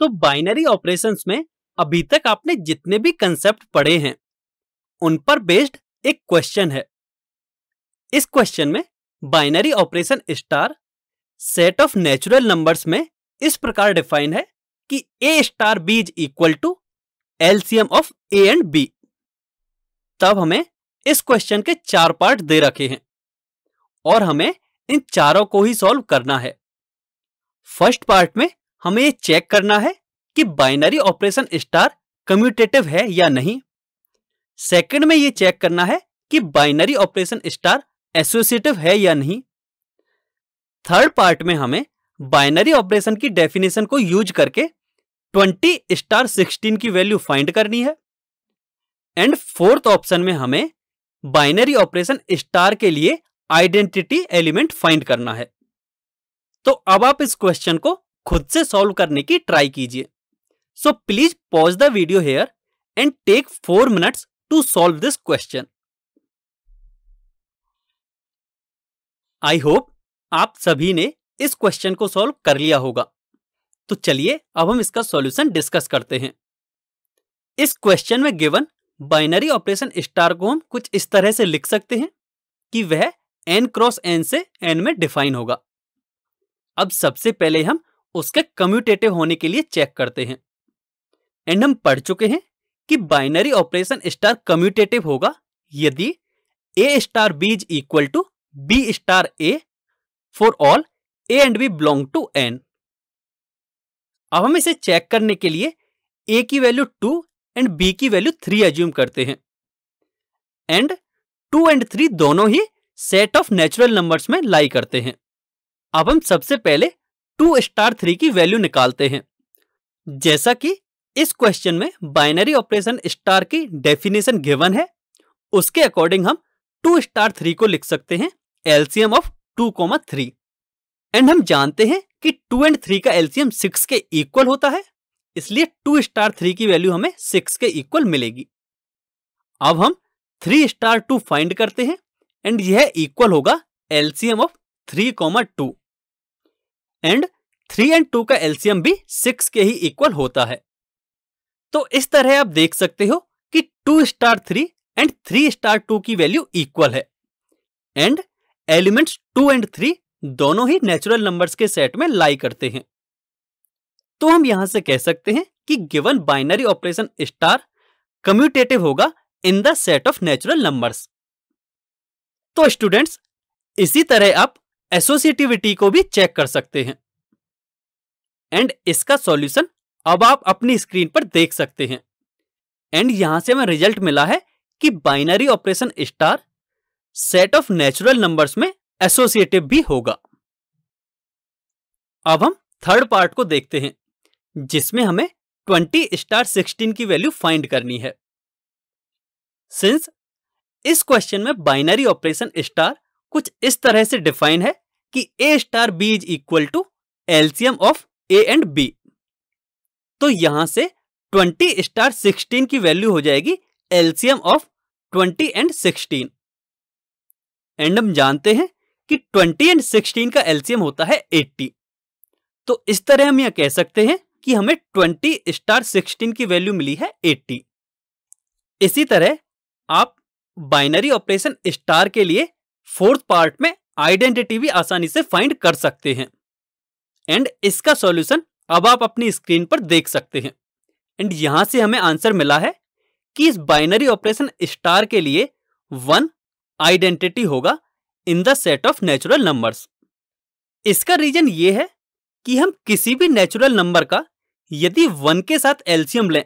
तो binary operations में अभी तक आपने जितने भी कंसेप्ट पढ़े हैं उन पर बेस्ड एक क्वेश्चन है इस क्वेश्चन में binary operation star set of natural numbers में इस प्रकार डिफाइन है कि ए star B is equal to LCM of A and B तब हमें इस क्वेश्चन के चार पार्ट दे रखे हैं और हमें इन चारों को ही सॉल्व करना है फर्स्ट पार्ट में हमें ये चेक करना है कि बाइनरी ऑपरेशन स्टार कम्यूटेटिव है या नहीं सेकंड में ये चेक करना है कि बाइनरी ऑपरेशन स्टार एसोसिएटिव है या नहीं थर्ड पार्ट में हमें बाइनरी ऑपरेशन की डेफिनेशन को यूज करके 20 स्टार 16 की वैल्यू फाइंड करनी है एंड फोर्थ ऑप्शन में हमें बाइनरी ऑपरेशन स्टार के लिए आइडेंटिटी एलिमेंट फाइंड करना है तो अब आप इस क्वेश्चन को खुद से सॉल्व करने की ट्राई कीजिए so please pause the video here and take four minutes to solve this question I hope आप सभी ने इस क्वेश्चन को सॉल्व कर लिया होगा तो चलिए अब हम इसका सॉल्यूशन डिस्कस करते हैं इस क्वेश्चन में गिवन बाइनरी ऑपरेशन स्टार को हम कुछ इस तरह से लिख सकते हैं कि वह एन क्रॉस एन से एन में डिफाइन होगा अब सबसे पहले हम उसके कम्यूटेटिव होने के लिए चेक करते हैं एंड हम पढ़ चुके हैं कि बाइनरी ऑपरेशन स्टार कम्यूटेटिव होगा यदि A star B is equal to B star A for all A and B belong to N अब हम इसे चेक करने के लिए ए की वैल्यू टू एंड बी की वैल्यू थ्री एज्यूम करते हैं एंड टू एंड थ्री दोनों ही सेट ऑफ नेचुरल नंबर्स में लाई करते हैं अब हम सबसे पहले टू स्टार थ्री की वैल्यू निकालते हैं जैसा कि इस क्वेश्चन में बाइनरी ऑपरेशन स्टार की डेफिनेशन गिवन है उसके अकॉर्डिंग हम टू स्टार थ्री को लिख सकते हैं LCM of two comma three and हम जानते हैं कि टू एंड थ्री का एलसीएम सिक्स के इक्वल होता है इसलिए टू स्टार थ्री की वैल्यू हमें सिक्स के इक्वल मिलेगी अब हम थ्री स्टार टू फाइंड करते हैं एंड यह इक्वल होगा LCM of three comma two and three and two का एल्सियम भी सिक्स के ही इक्वल होता है तो इस तरह आप देख सकते हो कि two star three and three star two की वैल्यू इक्वल है and elements two and three दोनों ही नेचुरल नंबर्स के सेट में लाई करते हैं तो हम यहां से कह सकते हैं कि given binary operation star commutative होगा in the set of natural numbers तो स्टूडेंट्स इसी तरह आप एसोसिएटिविटी को भी चेक कर सकते हैं एंड इसका सॉल्यूशन अब आप अपनी स्क्रीन पर देख सकते हैं एंड यहां से हमें रिजल्ट मिला है कि binary operation star set of natural numbers में एसोसिएटिव भी होगा अब हम थर्ड पार्ट को देखते हैं जिसमें हमें ट्वेंटी स्टार सिक्सटीन की वैल्यू फाइंड करनी है सिंस इस क्वेश्चन में बाइनरी ऑपरेशन स्टार कुछ इस तरह से डिफाइन है कि ए star B is equal to LCM of A and b तो यहां से 20 स्टार 16 की वैल्यू हो जाएगी एल्सियम ऑफ 20 एंड 16 एंड हम जानते हैं कि 20 एंड 16 का एल्सियम होता है 80 तो इस तरह हम यह कह सकते हैं कि हमें 20 स्टार 16 की वैल्यू मिली है 80 इसी तरह आप बाइनरी ऑपरेशन स्टार के लिए फोर्थ पार्ट में आइडेंटिटी भी आसानी से फाइंड कर सकते हैं एंड इसका सॉल्यूशन अब आप अपनी स्क्रीन पर देख सकते हैं एंड यहां से हमें आंसर मिला है कि इस बाइनरी ऑपरेशन स्टार के लिए वन आइडेंटिटी होगा in the set of natural numbers इसका रीजन ये है कि हम किसी भी नेचुरल नंबर का यदि वन के साथ एल्सियम लें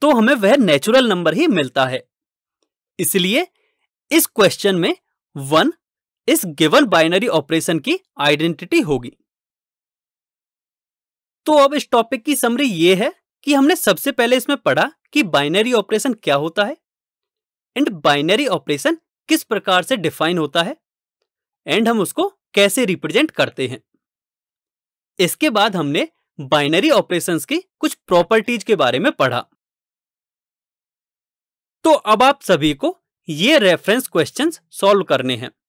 तो हमें वह नेचुरल नंबर ही मिलता है इसलिए इस क्वेश्चन में वन इस गिवन बाइनरी ऑपरेशन की आइडेंटिटी होगी तो अब इस टॉपिक की समरी ये है कि हमने सबसे पहले इसमें पढ़ा कि बाइनरी ऑपरेशन क्या होता है एंड बाइनरी ऑपरेशन किस प्रकार से डिफाइन होता है एंड हम उसको कैसे रिप्रेजेंट करते हैं इसके बाद हमने बाइनरी ऑपरेशंस की कुछ प्रॉपर्टीज के बारे में पढ़ा तो अब आप सभी को ये रेफरेंस क्वेश्चंस सॉल्व करने हैं